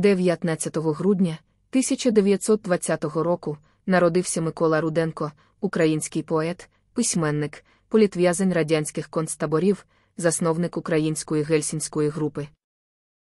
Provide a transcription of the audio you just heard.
19 грудня 1920 року народився Микола Руденко, український поет, письменник, політв'язень радянських концтаборів, засновник української гельсінської групи.